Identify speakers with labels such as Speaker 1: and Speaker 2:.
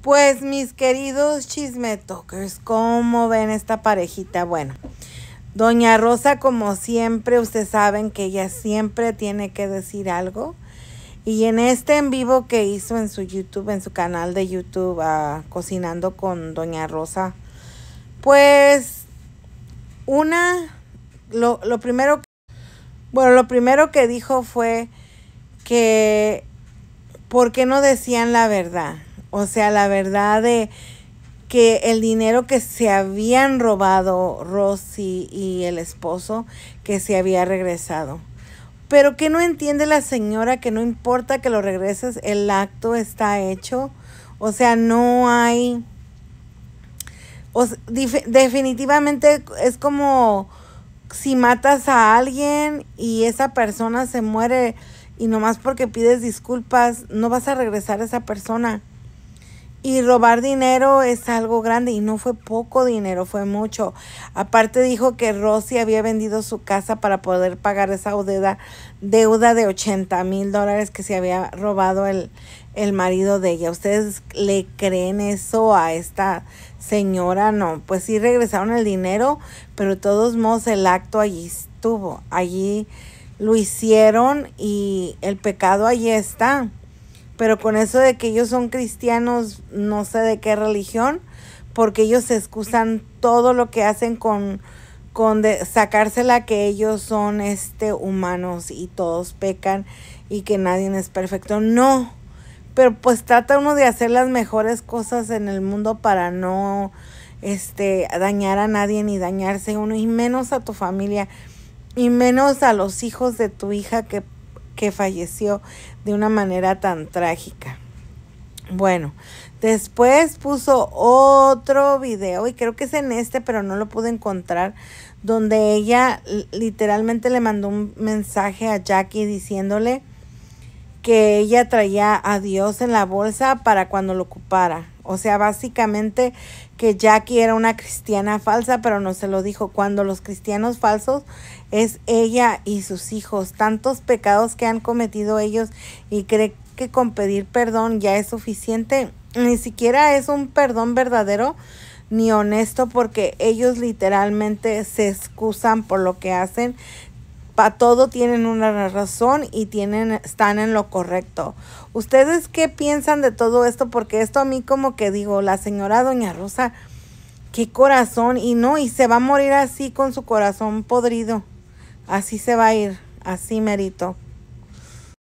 Speaker 1: Pues mis queridos chismetokers, ¿cómo ven esta parejita? Bueno, doña Rosa, como siempre, ustedes saben que ella siempre tiene que decir algo. Y en este en vivo que hizo en su YouTube, en su canal de YouTube, ah, cocinando con doña Rosa, pues una, lo, lo primero, bueno, lo primero que dijo fue que, ¿por qué no decían la verdad? O sea, la verdad de que el dinero que se habían robado Rosy y el esposo, que se había regresado. Pero que no entiende la señora que no importa que lo regreses, el acto está hecho. O sea, no hay... definitivamente es como si matas a alguien y esa persona se muere y nomás porque pides disculpas, no vas a regresar a esa persona. Y robar dinero es algo grande y no fue poco dinero, fue mucho. Aparte dijo que Rosy había vendido su casa para poder pagar esa deuda, deuda de 80 mil dólares que se había robado el, el marido de ella. ¿Ustedes le creen eso a esta señora? No, pues sí regresaron el dinero, pero todos modos el acto allí estuvo, allí lo hicieron y el pecado allí está pero con eso de que ellos son cristianos, no sé de qué religión, porque ellos se excusan todo lo que hacen con, con sacársela que ellos son este, humanos y todos pecan y que nadie es perfecto. No, pero pues trata uno de hacer las mejores cosas en el mundo para no este, dañar a nadie ni dañarse uno, y menos a tu familia, y menos a los hijos de tu hija que que falleció de una manera tan trágica. Bueno, después puso otro video y creo que es en este, pero no lo pude encontrar, donde ella literalmente le mandó un mensaje a Jackie diciéndole que ella traía a Dios en la bolsa para cuando lo ocupara. O sea, básicamente que Jackie era una cristiana falsa, pero no se lo dijo. Cuando los cristianos falsos es ella y sus hijos, tantos pecados que han cometido ellos y cree que con pedir perdón ya es suficiente. Ni siquiera es un perdón verdadero ni honesto porque ellos literalmente se excusan por lo que hacen, todo tienen una razón y tienen, están en lo correcto. ¿Ustedes qué piensan de todo esto? Porque esto a mí como que digo, la señora doña Rosa, qué corazón y no, y se va a morir así con su corazón podrido. Así se va a ir, así merito.